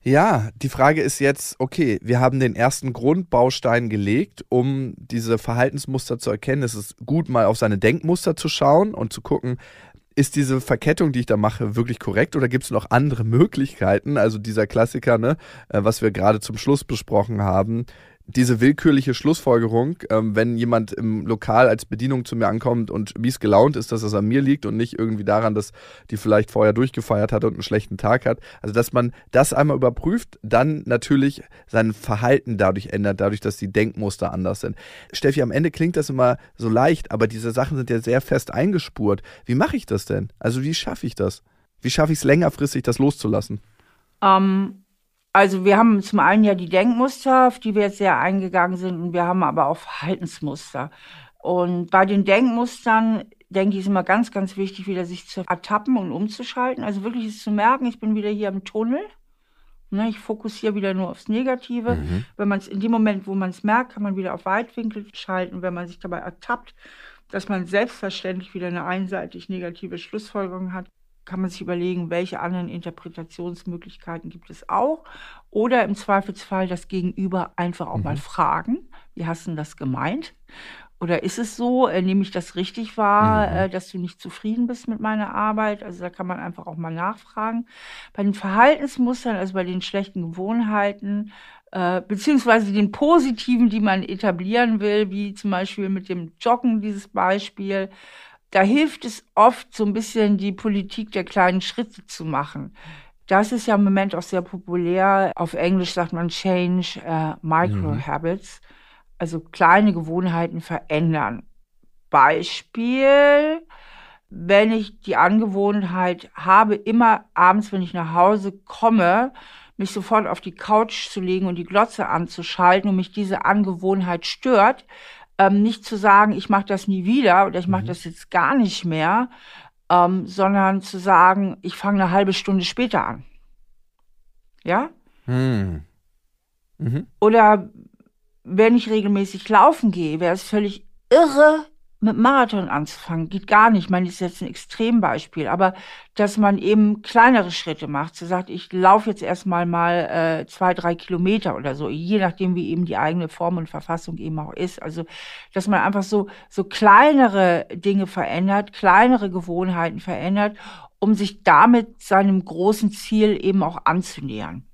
Ja, die Frage ist jetzt, okay, wir haben den ersten Grundbaustein gelegt, um diese Verhaltensmuster zu erkennen. Es ist gut, mal auf seine Denkmuster zu schauen und zu gucken, ist diese Verkettung, die ich da mache, wirklich korrekt oder gibt es noch andere Möglichkeiten? Also dieser Klassiker, ne, äh, was wir gerade zum Schluss besprochen haben, diese willkürliche Schlussfolgerung, ähm, wenn jemand im Lokal als Bedienung zu mir ankommt und mies gelaunt ist, dass das an mir liegt und nicht irgendwie daran, dass die vielleicht vorher durchgefeiert hat und einen schlechten Tag hat. Also, dass man das einmal überprüft, dann natürlich sein Verhalten dadurch ändert, dadurch, dass die Denkmuster anders sind. Steffi, am Ende klingt das immer so leicht, aber diese Sachen sind ja sehr fest eingespurt. Wie mache ich das denn? Also, wie schaffe ich das? Wie schaffe ich es längerfristig, das loszulassen? Ähm, also wir haben zum einen ja die Denkmuster, auf die wir jetzt sehr eingegangen sind, und wir haben aber auch Verhaltensmuster. Und bei den Denkmustern denke ich, ist immer ganz, ganz wichtig, wieder sich zu ertappen und umzuschalten. Also wirklich es zu merken, ich bin wieder hier im Tunnel. Ne, ich fokussiere wieder nur aufs Negative. Mhm. Wenn man es in dem Moment, wo man es merkt, kann man wieder auf Weitwinkel schalten. Wenn man sich dabei ertappt, dass man selbstverständlich wieder eine einseitig negative Schlussfolgerung hat, kann man sich überlegen, welche anderen Interpretationsmöglichkeiten gibt es auch. Oder im Zweifelsfall das Gegenüber einfach auch mhm. mal fragen, wie hast du das gemeint? Oder ist es so, äh, nehme ich das richtig wahr, mhm. Äh, dass du nicht zufrieden bist mit meiner Arbeit? Also da kann man einfach auch mal nachfragen. Bei den Verhaltensmustern, also bei den schlechten Gewohnheiten, äh, beziehungsweise den positiven, die man etablieren will, wie zum Beispiel mit dem Joggen dieses Beispiel, da hilft es oft so ein bisschen die Politik der kleinen Schritte zu machen. Das ist ja im Moment auch sehr populär. Auf Englisch sagt man Change äh, Micro mhm. Habits, also kleine Gewohnheiten verändern. Beispiel, wenn ich die Angewohnheit habe, immer abends, wenn ich nach Hause komme, mich sofort auf die Couch zu legen und die Glotze anzuschalten und mich diese Angewohnheit stört, ähm, nicht zu sagen, ich mache das nie wieder oder ich mache mhm. das jetzt gar nicht mehr, ähm, sondern zu sagen, ich fange eine halbe Stunde später an. Ja? Mhm. Mhm. Oder wenn ich regelmäßig laufen gehe, wäre es völlig irre, mit Marathon anzufangen, geht gar nicht. Ich meine, das ist jetzt ein Extrembeispiel, aber dass man eben kleinere Schritte macht. Sie sagt, ich laufe jetzt erstmal mal äh, zwei, drei Kilometer oder so, je nachdem, wie eben die eigene Form und Verfassung eben auch ist. Also, dass man einfach so, so kleinere Dinge verändert, kleinere Gewohnheiten verändert, um sich damit seinem großen Ziel eben auch anzunähern.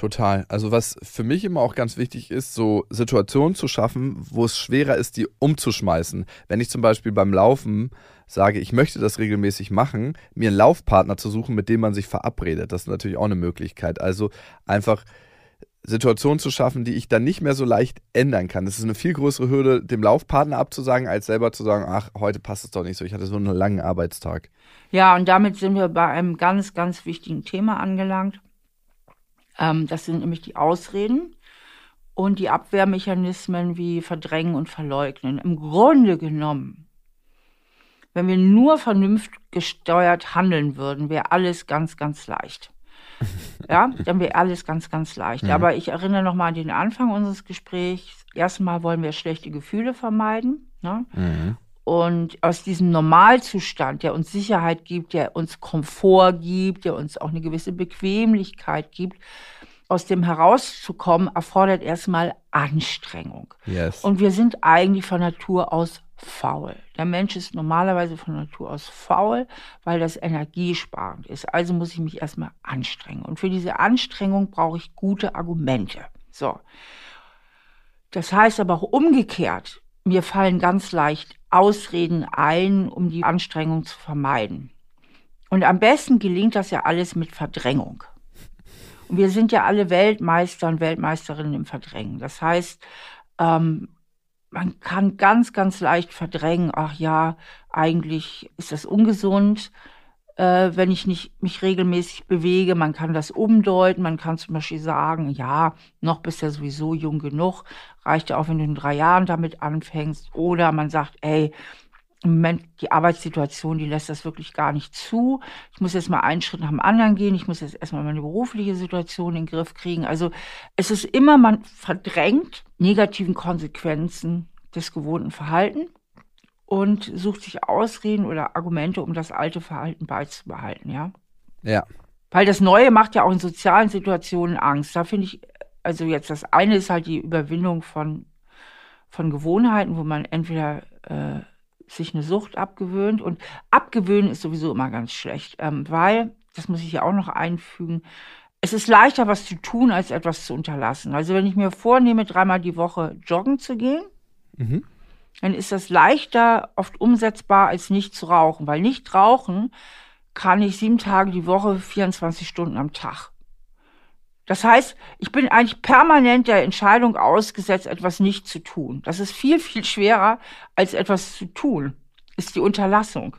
Total. Also was für mich immer auch ganz wichtig ist, so Situationen zu schaffen, wo es schwerer ist, die umzuschmeißen. Wenn ich zum Beispiel beim Laufen sage, ich möchte das regelmäßig machen, mir einen Laufpartner zu suchen, mit dem man sich verabredet, das ist natürlich auch eine Möglichkeit. Also einfach Situationen zu schaffen, die ich dann nicht mehr so leicht ändern kann. Das ist eine viel größere Hürde, dem Laufpartner abzusagen, als selber zu sagen, ach, heute passt es doch nicht so, ich hatte so einen langen Arbeitstag. Ja, und damit sind wir bei einem ganz, ganz wichtigen Thema angelangt. Ähm, das sind nämlich die Ausreden und die Abwehrmechanismen wie Verdrängen und Verleugnen. Im Grunde genommen, wenn wir nur vernunftgesteuert handeln würden, wäre alles ganz, ganz leicht. *laughs* Ja, dann wäre alles ganz, ganz leicht. Mhm. Aber ich erinnere nochmal an den Anfang unseres Gesprächs. Erstmal wollen wir schlechte Gefühle vermeiden. Ne? Mhm. Und aus diesem Normalzustand, der uns Sicherheit gibt, der uns Komfort gibt, der uns auch eine gewisse Bequemlichkeit gibt, aus dem herauszukommen, erfordert erstmal Anstrengung. Yes. Und wir sind eigentlich von Natur aus faul. Der Mensch ist normalerweise von Natur aus faul, weil das energiesparend ist. Also muss ich mich erstmal anstrengen. Und für diese Anstrengung brauche ich gute Argumente. So. Das heißt aber auch umgekehrt, mir fallen ganz leicht Ausreden ein, um die Anstrengung zu vermeiden. Und am besten gelingt das ja alles mit Verdrängung. Und wir sind ja alle Weltmeister und Weltmeisterinnen im Verdrängen. Das heißt, ähm, man kann ganz, ganz leicht verdrängen, ach ja, eigentlich ist das ungesund, äh, wenn ich nicht mich regelmäßig bewege. Man kann das umdeuten. Man kann zum Beispiel sagen, ja, noch bist du ja sowieso jung genug. Reicht ja auch, wenn du in drei Jahren damit anfängst. Oder man sagt, ey, im Moment die Arbeitssituation, die lässt das wirklich gar nicht zu. Ich muss jetzt mal einen Schritt nach dem anderen gehen. Ich muss jetzt erstmal meine berufliche Situation in den Griff kriegen. Also es ist immer, man verdrängt negativen Konsequenzen des gewohnten Verhaltens und sucht sich Ausreden oder Argumente, um das alte Verhalten beizubehalten, ja? Ja. Weil das Neue macht ja auch in sozialen Situationen Angst. Da finde ich, also jetzt das eine ist halt die Überwindung von, von Gewohnheiten, wo man entweder äh, sich eine Sucht abgewöhnt und abgewöhnen ist sowieso immer ganz schlecht, ähm, weil, das muss ich ja auch noch einfügen, es ist leichter, was zu tun, als etwas zu unterlassen. Also wenn ich mir vornehme, dreimal die Woche joggen zu gehen, mhm dann ist das leichter oft umsetzbar als nicht zu rauchen, weil nicht rauchen kann ich sieben Tage die Woche, 24 Stunden am Tag. Das heißt, ich bin eigentlich permanent der Entscheidung ausgesetzt, etwas nicht zu tun. Das ist viel, viel schwerer als etwas zu tun, ist die Unterlassung.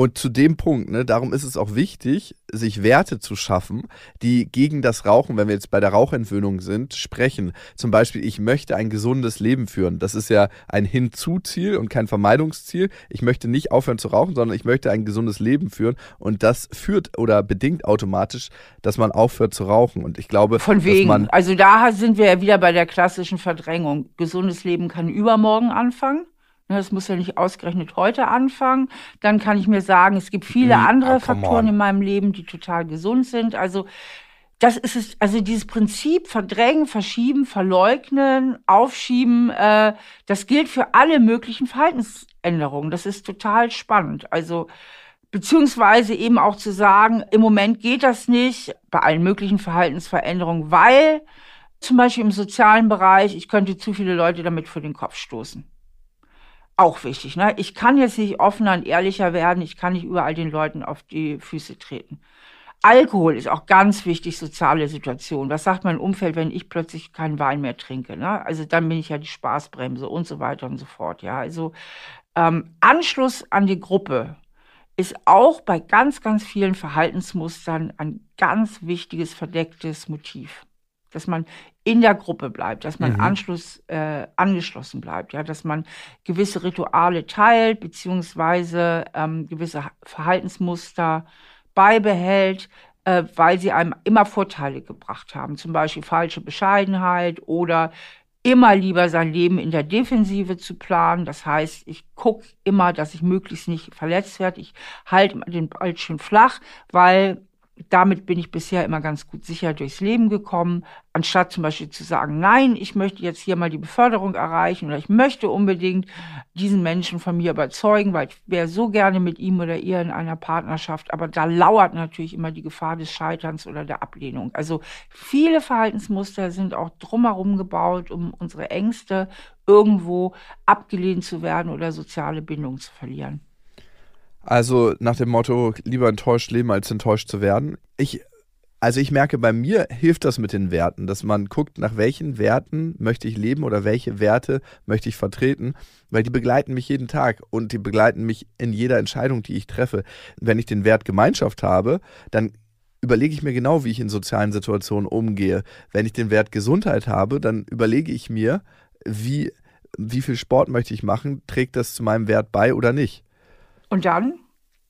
Und zu dem Punkt, ne, darum ist es auch wichtig, sich Werte zu schaffen, die gegen das Rauchen, wenn wir jetzt bei der Rauchentwöhnung sind, sprechen. Zum Beispiel, ich möchte ein gesundes Leben führen. Das ist ja ein Hinzuziel und kein Vermeidungsziel. Ich möchte nicht aufhören zu rauchen, sondern ich möchte ein gesundes Leben führen. Und das führt oder bedingt automatisch, dass man aufhört zu rauchen. Und ich glaube, von wegen. also da sind wir ja wieder bei der klassischen Verdrängung. Gesundes Leben kann übermorgen anfangen. Ne, das muss ja nicht ausgerechnet heute anfangen. Dann kann ich mir sagen, es gibt viele hm, andere ah, Faktoren in meinem Leben, die total gesund sind. Also das ist es, also dieses Prinzip verdrängen, verschieben, verleugnen, aufschieben, äh, das gilt für alle möglichen Verhaltensänderungen. Das ist total spannend. Also beziehungsweise eben auch zu sagen, im Moment geht das nicht bei allen möglichen Verhaltensveränderungen, weil zum Beispiel im sozialen Bereich, ich könnte zu viele Leute damit vor den Kopf stoßen auch wichtig. Ne? Ich kann jetzt nicht offener und ehrlicher werden, ich kann nicht überall den Leuten auf die Füße treten. Alkohol ist auch ganz wichtig, soziale Situation. Was sagt mein Umfeld, wenn ich plötzlich keinen Wein mehr trinke? Ne? Also dann bin ich ja die Spaßbremse und so weiter und so fort. Ja, also ähm, Anschluss an die Gruppe ist auch bei ganz, ganz vielen Verhaltensmustern ein ganz wichtiges verdecktes Motiv dass man in der Gruppe bleibt, dass man mhm. Anschluss, äh, angeschlossen bleibt, ja, dass man gewisse Rituale teilt, beziehungsweise ähm, gewisse Verhaltensmuster beibehält, äh, weil sie einem immer Vorteile gebracht haben, zum Beispiel falsche Bescheidenheit oder immer lieber sein Leben in der Defensive zu planen. Das heißt, ich gucke immer, dass ich möglichst nicht verletzt werde. Ich halte den Ball schön flach, weil damit bin ich bisher immer ganz gut sicher durchs Leben gekommen, anstatt zum Beispiel zu sagen, nein, ich möchte jetzt hier mal die Beförderung erreichen oder ich möchte unbedingt diesen Menschen von mir überzeugen, weil ich wäre so gerne mit ihm oder ihr in einer Partnerschaft, aber da lauert natürlich immer die Gefahr des Scheiterns oder der Ablehnung. Also viele Verhaltensmuster sind auch drumherum gebaut, um unsere Ängste irgendwo abgelehnt zu werden oder soziale Bindung zu verlieren. Also nach dem Motto, lieber enttäuscht leben, als enttäuscht zu werden. Ich also ich merke, bei mir hilft das mit den Werten, dass man guckt, nach welchen Werten möchte ich leben oder welche Werte möchte ich vertreten, weil die begleiten mich jeden Tag und die begleiten mich in jeder Entscheidung, die ich treffe. Wenn ich den Wert Gemeinschaft habe, dann überlege ich mir genau, wie ich in sozialen Situationen umgehe. Wenn ich den Wert Gesundheit habe, dann überlege ich mir, wie, wie viel Sport möchte ich machen, trägt das zu meinem Wert bei oder nicht. Und dann?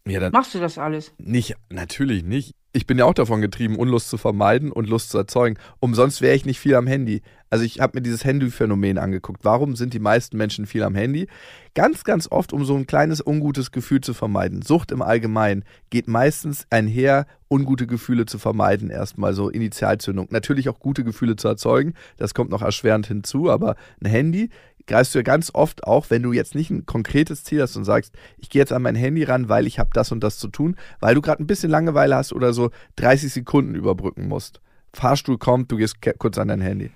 Ja, dann machst du das alles? Nicht, natürlich nicht. Ich bin ja auch davon getrieben, Unlust zu vermeiden und Lust zu erzeugen. Umsonst wäre ich nicht viel am Handy. Also ich habe mir dieses Handy-Phänomen angeguckt. Warum sind die meisten Menschen viel am Handy? Ganz, ganz oft, um so ein kleines ungutes Gefühl zu vermeiden. Sucht im Allgemeinen geht meistens einher, ungute Gefühle zu vermeiden. Erstmal so Initialzündung. Natürlich auch gute Gefühle zu erzeugen. Das kommt noch erschwerend hinzu. Aber ein Handy greifst du ja ganz oft auch, wenn du jetzt nicht ein konkretes Ziel hast und sagst, ich gehe jetzt an mein Handy ran, weil ich habe das und das zu tun, weil du gerade ein bisschen Langeweile hast oder so 30 Sekunden überbrücken musst. Fahrstuhl kommt, du gehst kurz an dein Handy.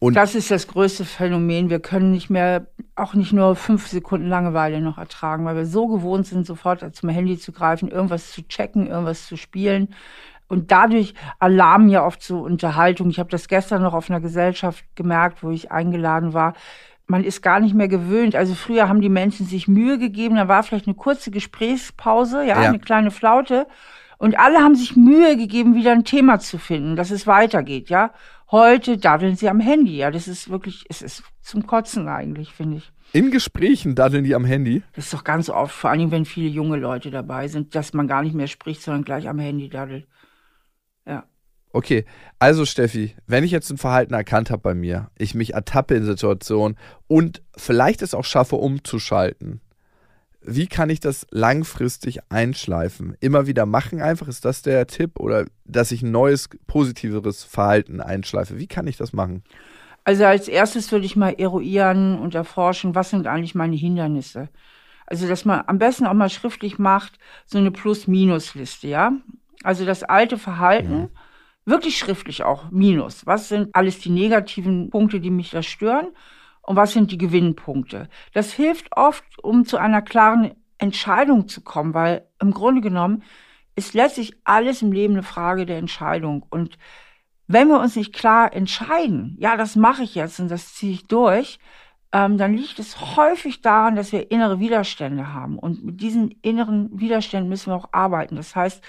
Und das ist das größte Phänomen. Wir können nicht mehr, auch nicht nur fünf Sekunden Langeweile noch ertragen, weil wir so gewohnt sind, sofort zum Handy zu greifen, irgendwas zu checken, irgendwas zu spielen. Und dadurch Alarm ja oft zu Unterhaltung. Ich habe das gestern noch auf einer Gesellschaft gemerkt, wo ich eingeladen war man ist gar nicht mehr gewöhnt. Also früher haben die Menschen sich Mühe gegeben, da war vielleicht eine kurze Gesprächspause, ja, ja. eine kleine Flaute. Und alle haben sich Mühe gegeben, wieder ein Thema zu finden, dass es weitergeht, ja. Heute daddeln sie am Handy, ja. Das ist wirklich, es ist zum Kotzen eigentlich, finde ich. In Gesprächen daddeln die am Handy? Das ist doch ganz oft, vor allem wenn viele junge Leute dabei sind, dass man gar nicht mehr spricht, sondern gleich am Handy daddelt. Ja. Okay, also Steffi, wenn ich jetzt ein Verhalten erkannt habe bei mir, ich mich ertappe in Situationen und vielleicht es auch schaffe, umzuschalten, wie kann ich das langfristig einschleifen? Immer wieder machen einfach, ist das der Tipp oder dass ich ein neues, positiveres Verhalten einschleife? Wie kann ich das machen? Also als erstes würde ich mal eruieren und erforschen, was sind eigentlich meine Hindernisse? Also dass man am besten auch mal schriftlich macht, so eine Plus-Minus-Liste, ja? Also das alte Verhalten. Ja mhm wirklich schriftlich auch Minus. Was sind alles die negativen Punkte, die mich da stören? Und was sind die Gewinnpunkte? Das hilft oft, um zu einer klaren Entscheidung zu kommen, weil im Grunde genommen ist letztlich alles im Leben eine Frage der Entscheidung. Und wenn wir uns nicht klar entscheiden, ja, das mache ich jetzt und das ziehe ich durch, ähm, dann liegt es häufig daran, dass wir innere Widerstände haben. Und mit diesen inneren Widerständen müssen wir auch arbeiten. Das heißt,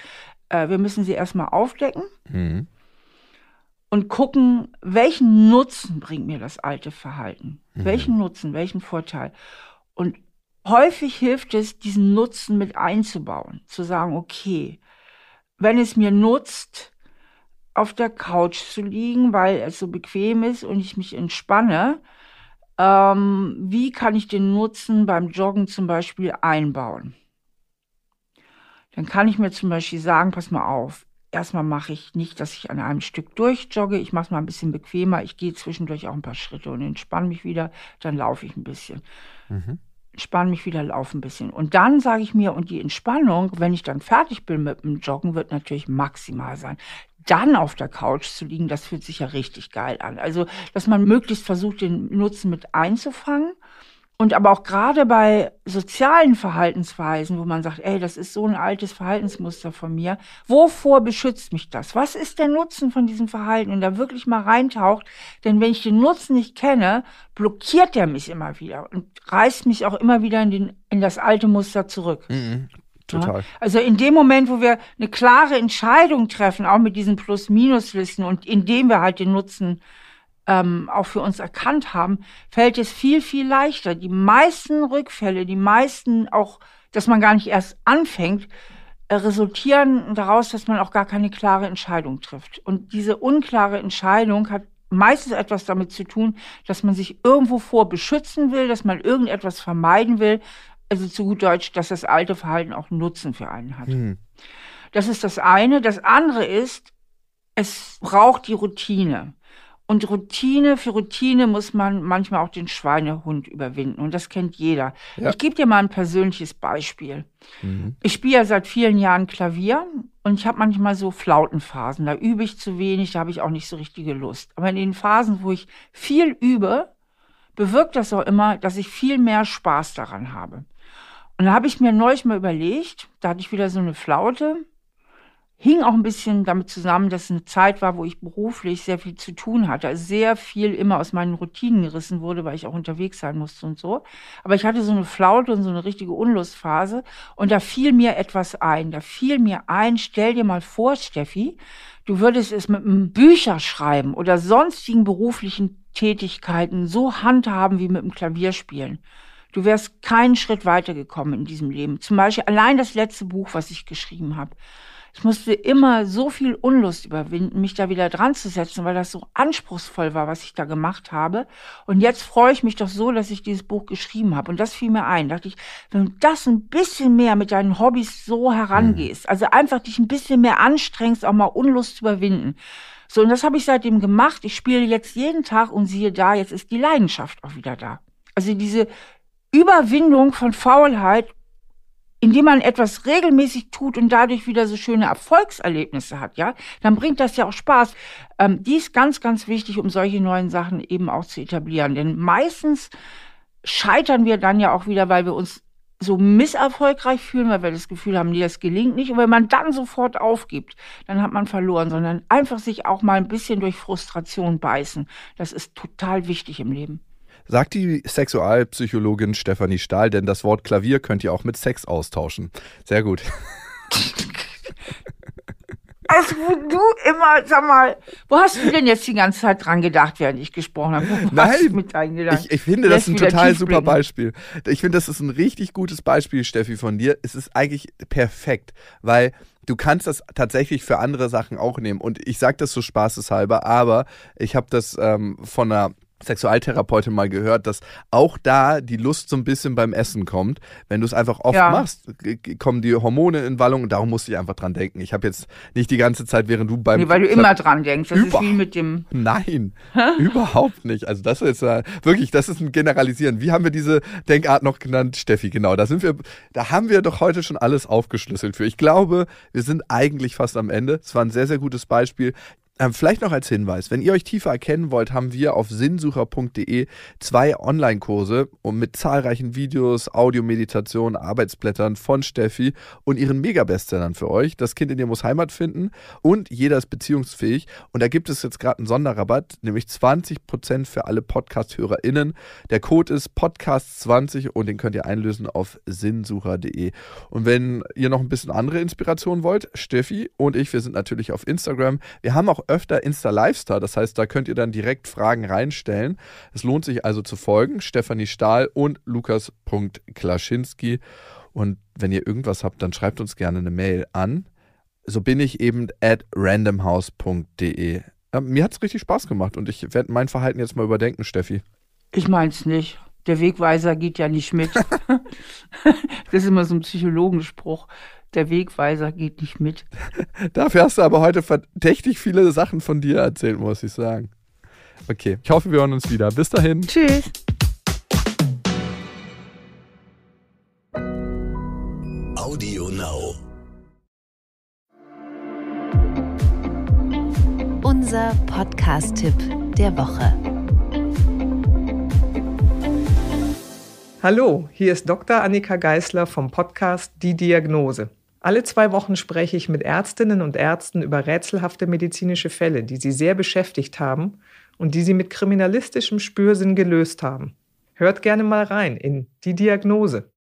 äh, wir müssen sie erstmal aufdecken mhm. und gucken, welchen Nutzen bringt mir das alte Verhalten? Mhm. Welchen Nutzen, welchen Vorteil? Und häufig hilft es, diesen Nutzen mit einzubauen, zu sagen, okay, wenn es mir nutzt, auf der Couch zu liegen, weil es so bequem ist und ich mich entspanne, ähm, wie kann ich den Nutzen beim Joggen zum Beispiel einbauen? Dann kann ich mir zum Beispiel sagen, pass mal auf, erstmal mache ich nicht, dass ich an einem Stück durchjogge. Ich mache es mal ein bisschen bequemer. Ich gehe zwischendurch auch ein paar Schritte und entspanne mich wieder. Dann laufe ich ein bisschen. Mhm. Entspanne mich wieder, laufe ein bisschen. Und dann sage ich mir, und die Entspannung, wenn ich dann fertig bin mit dem Joggen, wird natürlich maximal sein. Dann auf der Couch zu liegen, das fühlt sich ja richtig geil an. Also, dass man möglichst versucht, den Nutzen mit einzufangen. Und aber auch gerade bei sozialen Verhaltensweisen, wo man sagt, ey, das ist so ein altes Verhaltensmuster von mir, wovor beschützt mich das? Was ist der Nutzen von diesem Verhalten? Und da wirklich mal reintaucht, denn wenn ich den Nutzen nicht kenne, blockiert er mich immer wieder und reißt mich auch immer wieder in, den, in das alte Muster zurück. Mhm. mhm. Ja. Also in dem Moment, wo wir eine klare Entscheidung treffen, auch mit diesen Plus-Minus-Listen und indem wir halt den Nutzen ähm, auch für uns erkannt haben, fällt es viel, viel leichter. Die meisten Rückfälle, die meisten auch, dass man gar nicht erst anfängt, äh, resultieren daraus, dass man auch gar keine klare Entscheidung trifft. Und diese unklare Entscheidung hat meistens etwas damit zu tun, dass man sich irgendwo vor beschützen will, dass man irgendetwas vermeiden will. Also zu gut Deutsch, dass das alte Verhalten auch Nutzen für einen hat. Hm. Das ist das eine. Das andere ist, es braucht die Routine. Und Routine für Routine muss man manchmal auch den Schweinehund überwinden. Und das kennt jeder. Ja. Ich gebe dir mal ein persönliches Beispiel. Mhm. Ich spiele ja seit vielen Jahren Klavier und ich habe manchmal so Flautenphasen. Da übe ich zu wenig, da habe ich auch nicht so richtige Lust. Aber in den Phasen, wo ich viel übe, bewirkt das auch immer, dass ich viel mehr Spaß daran habe. Und da habe ich mir neulich mal überlegt, da hatte ich wieder so eine Flaute hing auch ein bisschen damit zusammen, dass es eine Zeit war, wo ich beruflich sehr viel zu tun hatte. Also sehr viel immer aus meinen Routinen gerissen wurde, weil ich auch unterwegs sein musste und so. Aber ich hatte so eine Flaute und so eine richtige Unlustphase. Und da fiel mir etwas ein. Da fiel mir ein, stell dir mal vor, Steffi, du würdest es mit einem Bücherschreiben oder sonstigen beruflichen Tätigkeiten so handhaben wie mit dem Klavierspielen. Du wärst keinen Schritt weitergekommen in diesem Leben. Zum Beispiel allein das letzte Buch, was ich geschrieben habe. Ich musste immer so viel Unlust überwinden, mich da wieder dran zu setzen, weil das so anspruchsvoll war, was ich da gemacht habe. Und jetzt freue ich mich doch so, dass ich dieses Buch geschrieben habe. Und das fiel mir ein. dachte ich, wenn du das ein bisschen mehr mit deinen Hobbys so herangehst, mhm. also einfach dich ein bisschen mehr anstrengst, auch mal Unlust zu überwinden. So, und das habe ich seitdem gemacht. Ich spiele jetzt jeden Tag und siehe da, jetzt ist die Leidenschaft auch wieder da. Also diese Überwindung von Faulheit indem man etwas regelmäßig tut und dadurch wieder so schöne Erfolgserlebnisse hat, ja, dann bringt das ja auch Spaß. Ähm, die ist ganz, ganz wichtig, um solche neuen Sachen eben auch zu etablieren. Denn meistens scheitern wir dann ja auch wieder, weil wir uns so misserfolgreich fühlen, weil wir das Gefühl haben, nee, das gelingt nicht. Und wenn man dann sofort aufgibt, dann hat man verloren, sondern einfach sich auch mal ein bisschen durch Frustration beißen. Das ist total wichtig im Leben sagt die Sexualpsychologin Stefanie Stahl, denn das Wort Klavier könnt ihr auch mit Sex austauschen. Sehr gut. Also wo du immer, sag mal, wo hast du denn jetzt die ganze Zeit dran gedacht, während ich gesprochen habe? Wo Nein, ich, ich, finde, das ein total super Beispiel. Ich finde, das ist ein richtig gutes Beispiel, Steffi, von dir. Es ist eigentlich perfekt, weil du kannst das tatsächlich für andere Sachen auch nehmen. Und ich sage das so spaßeshalber, aber ich habe das ähm, von einer Sexualtherapeutin mal gehört, dass auch da die Lust so ein bisschen beim Essen kommt. Wenn du es einfach oft ja. machst, kommen die Hormone in Wallung und darum musst du einfach dran denken. Ich habe jetzt nicht die ganze Zeit, während du beim... Nee, weil du immer dran denkst. Das über ist wie mit dem... *laughs* Nein, überhaupt nicht. Also das ist äh, wirklich, das ist ein Generalisieren. Wie haben wir diese Denkart noch genannt, Steffi? Genau, da sind wir, da haben wir doch heute schon alles aufgeschlüsselt für. Ich glaube, wir sind eigentlich fast am Ende. Es war ein sehr, sehr gutes Beispiel. Ähm, vielleicht noch als Hinweis, wenn ihr euch tiefer erkennen wollt, haben wir auf sinnsucher.de zwei Online-Kurse mit zahlreichen Videos, Audiomeditationen, Arbeitsblättern von Steffi und ihren Mega-Bestsellern für euch. Das Kind in dir muss Heimat finden und jeder ist beziehungsfähig. Und da gibt es jetzt gerade einen Sonderrabatt, nämlich 20% für alle Podcast-HörerInnen. Der Code ist Podcast20 und den könnt ihr einlösen auf sinnsucher.de. Und wenn ihr noch ein bisschen andere Inspiration wollt, Steffi und ich, wir sind natürlich auf Instagram. Wir haben auch öfter Insta Livestar. Das heißt, da könnt ihr dann direkt Fragen reinstellen. Es lohnt sich also zu folgen. Stefanie Stahl und Lukas.Klaschinski. Und wenn ihr irgendwas habt, dann schreibt uns gerne eine Mail an. So bin ich eben at randomhouse.de. Mir hat es richtig Spaß gemacht und ich werde mein Verhalten jetzt mal überdenken, Steffi. Ich mein's nicht. Der Wegweiser geht ja nicht mit. *laughs* *laughs* das ist immer so ein Psychologenspruch der Wegweiser geht nicht mit. *laughs* Dafür hast du aber heute verdächtig viele Sachen von dir erzählt, muss ich sagen. Okay, ich hoffe, wir hören uns wieder. Bis dahin. Tschüss. Audio Now. Unser Podcast-Tipp der Woche. Hallo, hier ist Dr. Annika Geißler vom Podcast Die Diagnose. Alle zwei Wochen spreche ich mit Ärztinnen und Ärzten über rätselhafte medizinische Fälle, die sie sehr beschäftigt haben und die sie mit kriminalistischem Spürsinn gelöst haben. Hört gerne mal rein in die Diagnose.